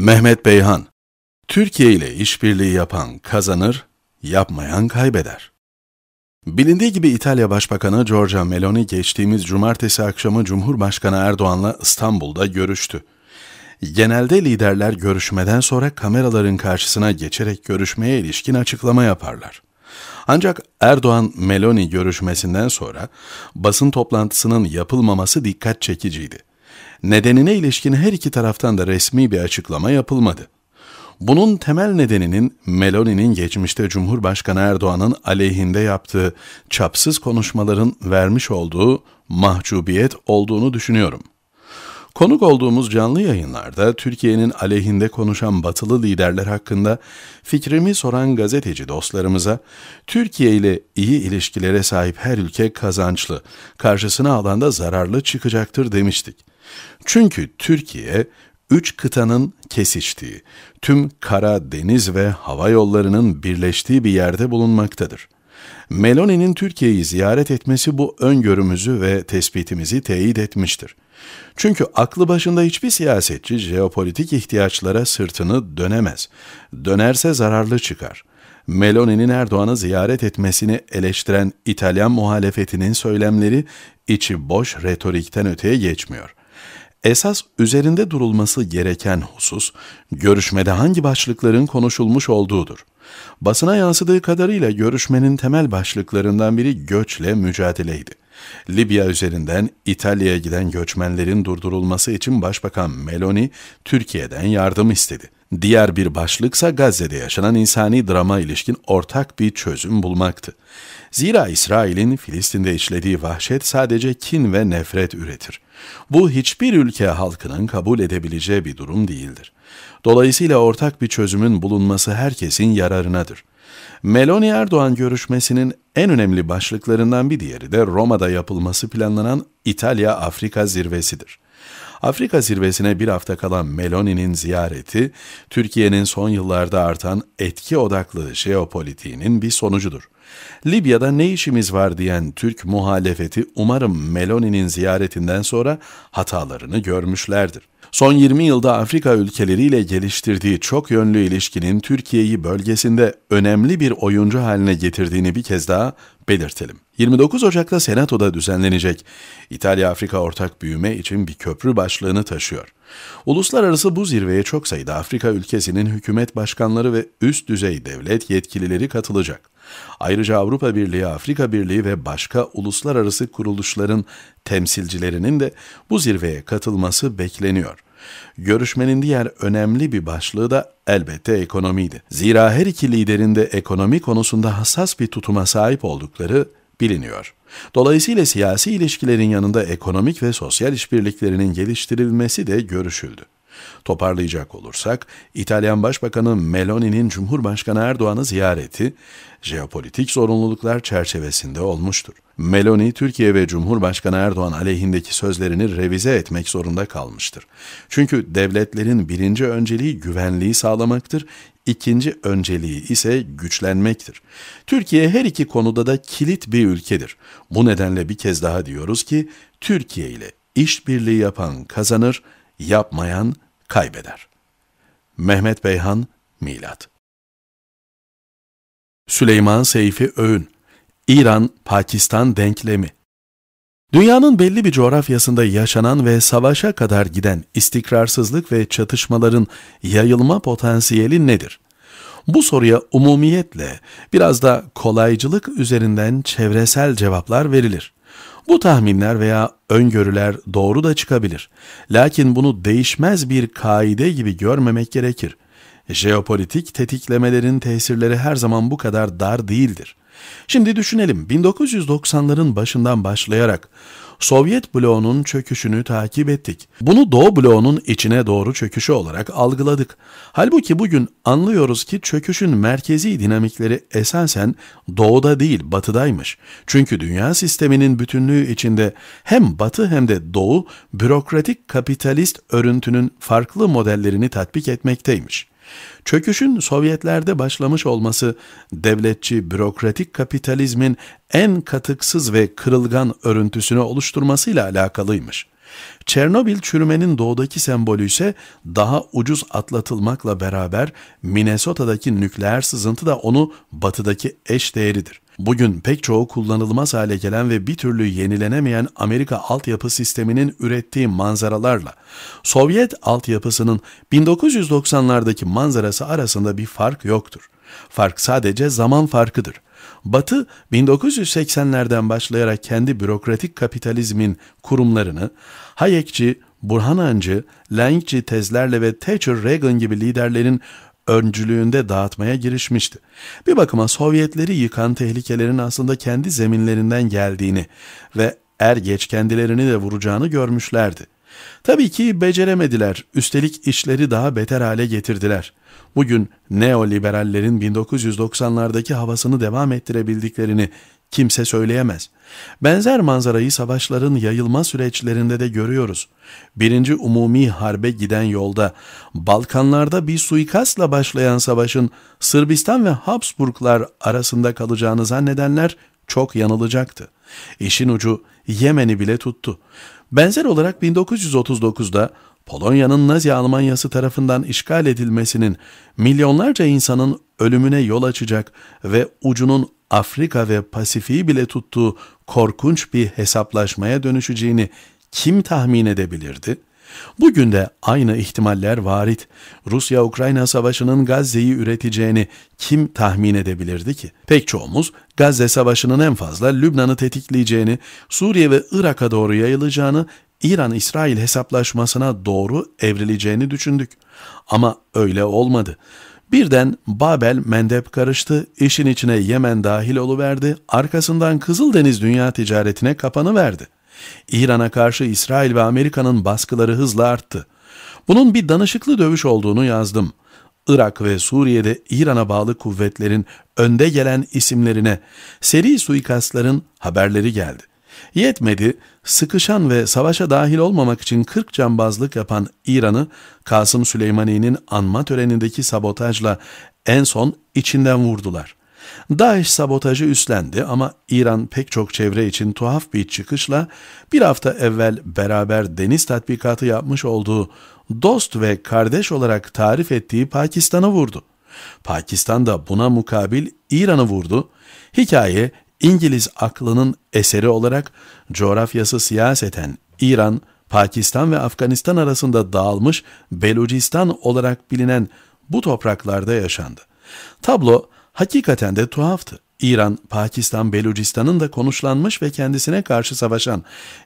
Mehmet Beyhan, Türkiye ile işbirliği yapan kazanır, yapmayan kaybeder. Bilindiği gibi İtalya Başbakanı Giorgia Meloni geçtiğimiz cumartesi akşamı Cumhurbaşkanı Erdoğan'la İstanbul'da görüştü. Genelde liderler görüşmeden sonra kameraların karşısına geçerek görüşmeye ilişkin açıklama yaparlar. Ancak Erdoğan-Meloni görüşmesinden sonra basın toplantısının yapılmaması dikkat çekiciydi nedenine ilişkin her iki taraftan da resmi bir açıklama yapılmadı. Bunun temel nedeninin Meloni'nin geçmişte Cumhurbaşkanı Erdoğan'ın aleyhinde yaptığı çapsız konuşmaların vermiş olduğu mahcubiyet olduğunu düşünüyorum. Konuk olduğumuz canlı yayınlarda Türkiye'nin aleyhinde konuşan batılı liderler hakkında fikrimi soran gazeteci dostlarımıza Türkiye ile iyi ilişkilere sahip her ülke kazançlı, karşısına alanda zararlı çıkacaktır demiştik. Çünkü Türkiye, üç kıtanın kesiştiği, tüm kara, deniz ve hava yollarının birleştiği bir yerde bulunmaktadır. Meloni'nin Türkiye'yi ziyaret etmesi bu öngörümüzü ve tespitimizi teyit etmiştir. Çünkü aklı başında hiçbir siyasetçi jeopolitik ihtiyaçlara sırtını dönemez. Dönerse zararlı çıkar. Meloni'nin Erdoğan'ı ziyaret etmesini eleştiren İtalyan muhalefetinin söylemleri içi boş retorikten öteye geçmiyor. Esas üzerinde durulması gereken husus, görüşmede hangi başlıkların konuşulmuş olduğudur. Basına yansıdığı kadarıyla görüşmenin temel başlıklarından biri göçle mücadeleydi. Libya üzerinden İtalya'ya giden göçmenlerin durdurulması için Başbakan Meloni Türkiye'den yardım istedi. Diğer bir başlıksa Gazze'de yaşanan insani drama ilişkin ortak bir çözüm bulmaktı. Zira İsrail'in Filistin'de işlediği vahşet sadece kin ve nefret üretir. Bu hiçbir ülke halkının kabul edebileceği bir durum değildir. Dolayısıyla ortak bir çözümün bulunması herkesin yararınadır. Meloni Erdoğan görüşmesinin en önemli başlıklarından bir diğeri de Roma'da yapılması planlanan İtalya-Afrika zirvesidir. Afrika zirvesine bir hafta kalan Meloni'nin ziyareti, Türkiye'nin son yıllarda artan etki odaklı jeopolitiğinin bir sonucudur. Libya'da ne işimiz var diyen Türk muhalefeti umarım Meloni'nin ziyaretinden sonra hatalarını görmüşlerdir. Son 20 yılda Afrika ülkeleriyle geliştirdiği çok yönlü ilişkinin Türkiye'yi bölgesinde önemli bir oyuncu haline getirdiğini bir kez daha belirtelim. 29 Ocak'ta Senato'da düzenlenecek İtalya-Afrika ortak büyüme için bir köprü başlığını taşıyor. Uluslararası bu zirveye çok sayıda Afrika ülkesinin hükümet başkanları ve üst düzey devlet yetkilileri katılacak. Ayrıca Avrupa Birliği, Afrika Birliği ve başka uluslararası kuruluşların temsilcilerinin de bu zirveye katılması bekleniyor. Görüşmenin diğer önemli bir başlığı da elbette ekonomiydi. Zira her iki liderin de ekonomi konusunda hassas bir tutuma sahip oldukları biliniyor. Dolayısıyla siyasi ilişkilerin yanında ekonomik ve sosyal işbirliklerinin geliştirilmesi de görüşüldü. Toparlayacak olursak, İtalyan Başbakanı Meloni'nin Cumhurbaşkanı Erdoğan'ı ziyareti, jeopolitik zorunluluklar çerçevesinde olmuştur. Meloni, Türkiye ve Cumhurbaşkanı Erdoğan aleyhindeki sözlerini revize etmek zorunda kalmıştır. Çünkü devletlerin birinci önceliği güvenliği sağlamaktır, ikinci önceliği ise güçlenmektir. Türkiye her iki konuda da kilit bir ülkedir. Bu nedenle bir kez daha diyoruz ki, Türkiye ile işbirliği yapan kazanır, yapmayan kaybeder. Mehmet Beyhan, Milat Süleyman Seyfi Öğün, İran-Pakistan denklemi Dünyanın belli bir coğrafyasında yaşanan ve savaşa kadar giden istikrarsızlık ve çatışmaların yayılma potansiyeli nedir? Bu soruya umumiyetle biraz da kolaycılık üzerinden çevresel cevaplar verilir. Bu tahminler veya öngörüler doğru da çıkabilir. Lakin bunu değişmez bir kaide gibi görmemek gerekir. Jeopolitik tetiklemelerin tesirleri her zaman bu kadar dar değildir. Şimdi düşünelim 1990'ların başından başlayarak Sovyet bloğunun çöküşünü takip ettik. Bunu Doğu bloğunun içine doğru çöküşü olarak algıladık. Halbuki bugün anlıyoruz ki çöküşün merkezi dinamikleri esasen doğuda değil batıdaymış. Çünkü dünya sisteminin bütünlüğü içinde hem batı hem de doğu bürokratik kapitalist örüntünün farklı modellerini tatbik etmekteymiş. Çöküşün Sovyetlerde başlamış olması devletçi bürokratik kapitalizmin en katıksız ve kırılgan örüntüsünü oluşturmasıyla alakalıymış.'' Çernobil çürümenin doğudaki sembolü ise daha ucuz atlatılmakla beraber Minnesota'daki nükleer sızıntı da onu batıdaki eş değeridir. Bugün pek çoğu kullanılmaz hale gelen ve bir türlü yenilenemeyen Amerika altyapı sisteminin ürettiği manzaralarla Sovyet altyapısının 1990'lardaki manzarası arasında bir fark yoktur. Fark sadece zaman farkıdır. Batı 1980'lerden başlayarak kendi bürokratik kapitalizmin kurumlarını Hayekçi, Burhanancı, Langçi tezlerle ve Thatcher Reagan gibi liderlerin öncülüğünde dağıtmaya girişmişti. Bir bakıma Sovyetleri yıkan tehlikelerin aslında kendi zeminlerinden geldiğini ve er geç kendilerini de vuracağını görmüşlerdi. Tabii ki beceremediler, üstelik işleri daha beter hale getirdiler. Bugün neoliberallerin 1990'lardaki havasını devam ettirebildiklerini kimse söyleyemez. Benzer manzarayı savaşların yayılma süreçlerinde de görüyoruz. Birinci umumi harbe giden yolda, Balkanlarda bir suikastla başlayan savaşın Sırbistan ve Habsburglar arasında kalacağını zannedenler çok yanılacaktı. İşin ucu Yemen'i bile tuttu. Benzer olarak 1939'da Polonya'nın Nazi Almanyası tarafından işgal edilmesinin milyonlarca insanın ölümüne yol açacak ve ucunun Afrika ve Pasifik'i bile tuttuğu korkunç bir hesaplaşmaya dönüşeceğini kim tahmin edebilirdi? Bugün de aynı ihtimaller varit. Rusya-Ukrayna savaşının Gazze'yi üreteceğini kim tahmin edebilirdi ki? Pek çoğumuz Gazze savaşının en fazla Lübnan'ı tetikleyeceğini, Suriye ve Irak'a doğru yayılacağını, İran-İsrail hesaplaşmasına doğru evrileceğini düşündük. Ama öyle olmadı. Birden Babel mendep karıştı, işin içine Yemen dahil oluverdi, arkasından Kızıldeniz dünya ticaretine kapanıverdi. İran'a karşı İsrail ve Amerika'nın baskıları hızla arttı. Bunun bir danışıklı dövüş olduğunu yazdım. Irak ve Suriye'de İran'a bağlı kuvvetlerin önde gelen isimlerine seri suikastların haberleri geldi. Yetmedi, sıkışan ve savaşa dahil olmamak için 40 cambazlık yapan İran'ı Kasım Süleymani'nin anma törenindeki sabotajla en son içinden vurdular. DAEŞ sabotajı üstlendi ama İran pek çok çevre için tuhaf bir çıkışla bir hafta evvel beraber deniz tatbikatı yapmış olduğu dost ve kardeş olarak tarif ettiği Pakistan'ı vurdu. Pakistan da buna mukabil İran'ı vurdu. Hikaye İngiliz aklının eseri olarak coğrafyası siyaseten İran, Pakistan ve Afganistan arasında dağılmış Belucistan olarak bilinen bu topraklarda yaşandı. Tablo Hakikaten de tuhaftı. İran, Pakistan, Belucistan'ın da konuşlanmış ve kendisine karşı savaşan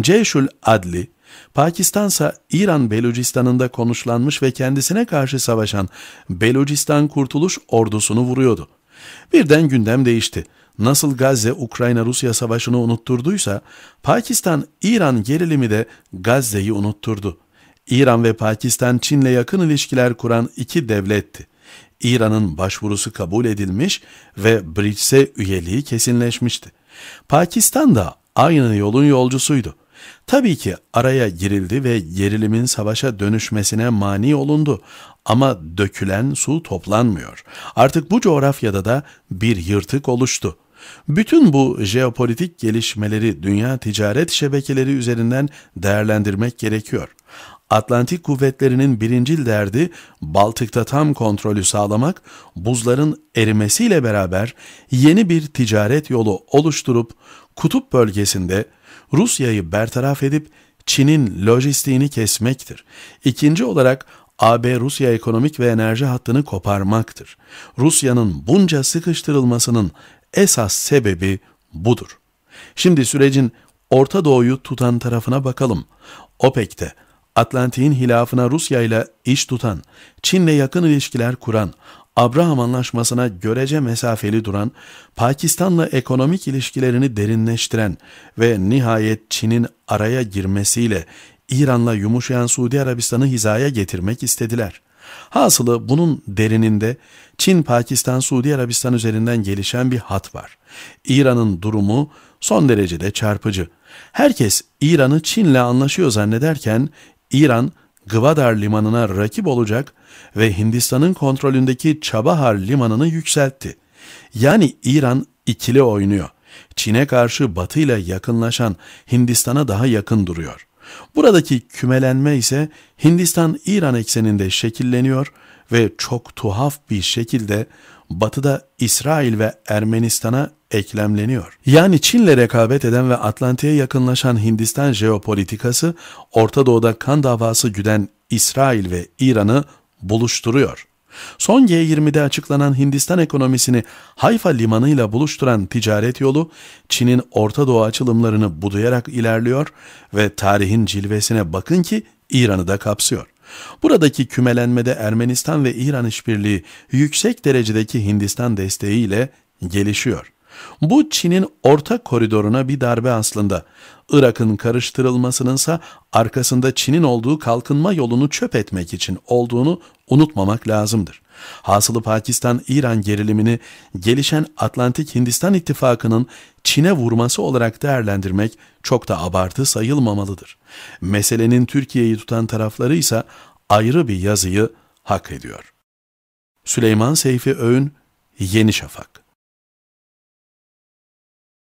Ceşül Adli, Pakistansa İran da konuşlanmış ve kendisine karşı savaşan Belucistan Kurtuluş Ordusunu vuruyordu. Birden gündem değişti. Nasıl Gazze Ukrayna-Rusya savaşını unutturduysa Pakistan-İran gerilimi de Gazze'yi unutturdu. İran ve Pakistan Çin'le yakın ilişkiler kuran iki devletti. İran'ın başvurusu kabul edilmiş ve BRICS'e üyeliği kesinleşmişti. Pakistan da aynı yolun yolcusuydu. Tabii ki araya girildi ve gerilimin savaşa dönüşmesine mani olundu ama dökülen su toplanmıyor. Artık bu coğrafyada da bir yırtık oluştu. Bütün bu jeopolitik gelişmeleri dünya ticaret şebekeleri üzerinden değerlendirmek gerekiyor. Atlantik kuvvetlerinin birincil derdi Baltık'ta tam kontrolü sağlamak, buzların erimesiyle beraber yeni bir ticaret yolu oluşturup kutup bölgesinde Rusya'yı bertaraf edip Çin'in lojistiğini kesmektir. İkinci olarak AB Rusya ekonomik ve enerji hattını koparmaktır. Rusya'nın bunca sıkıştırılmasının esas sebebi budur. Şimdi sürecin Orta Doğu'yu tutan tarafına bakalım. OPEC'te Atlantik'in hilafına Rusya ile iş tutan, Çin'le yakın ilişkiler kuran, Abraham Anlaşması'na görece mesafeli duran, Pakistan'la ekonomik ilişkilerini derinleştiren ve nihayet Çin'in araya girmesiyle İran'la yumuşayan Suudi Arabistan'ı hizaya getirmek istediler. Hasılı bunun derininde Çin, Pakistan, Suudi Arabistan üzerinden gelişen bir hat var. İran'ın durumu son derecede çarpıcı. Herkes İran'ı Çin'le anlaşıyor zannederken İran, Gwadar limanına rakip olacak ve Hindistan'ın kontrolündeki Çabahar limanını yükseltti. Yani İran ikili oynuyor. Çin'e karşı Batı ile yakınlaşan Hindistan'a daha yakın duruyor. Buradaki kümelenme ise Hindistan-İran ekseninde şekilleniyor ve ve çok tuhaf bir şekilde batıda İsrail ve Ermenistan'a eklemleniyor. Yani Çin'le rekabet eden ve Atlantik'e yakınlaşan Hindistan jeopolitikası Orta Doğu'da kan davası güden İsrail ve İran'ı buluşturuyor. Son G20'de açıklanan Hindistan ekonomisini Hayfa ile buluşturan ticaret yolu, Çin'in Orta Doğu açılımlarını budayarak ilerliyor ve tarihin cilvesine bakın ki İran'ı da kapsıyor. Buradaki kümelenmede Ermenistan ve İran işbirliği yüksek derecedeki Hindistan desteğiyle gelişiyor. Bu Çin'in orta koridoruna bir darbe aslında. Irak'ın karıştırılmasınınsa arkasında Çin'in olduğu kalkınma yolunu çöp etmek için olduğunu unutmamak lazımdır. Hasılı Pakistan-İran gerilimini gelişen Atlantik Hindistan ittifakının Çin'e vurması olarak değerlendirmek çok da abartı sayılmamalıdır. Meselenin Türkiye'yi tutan tarafları ise ayrı bir yazıyı hak ediyor. Süleyman Seyfi Öğün, Yeni Şafak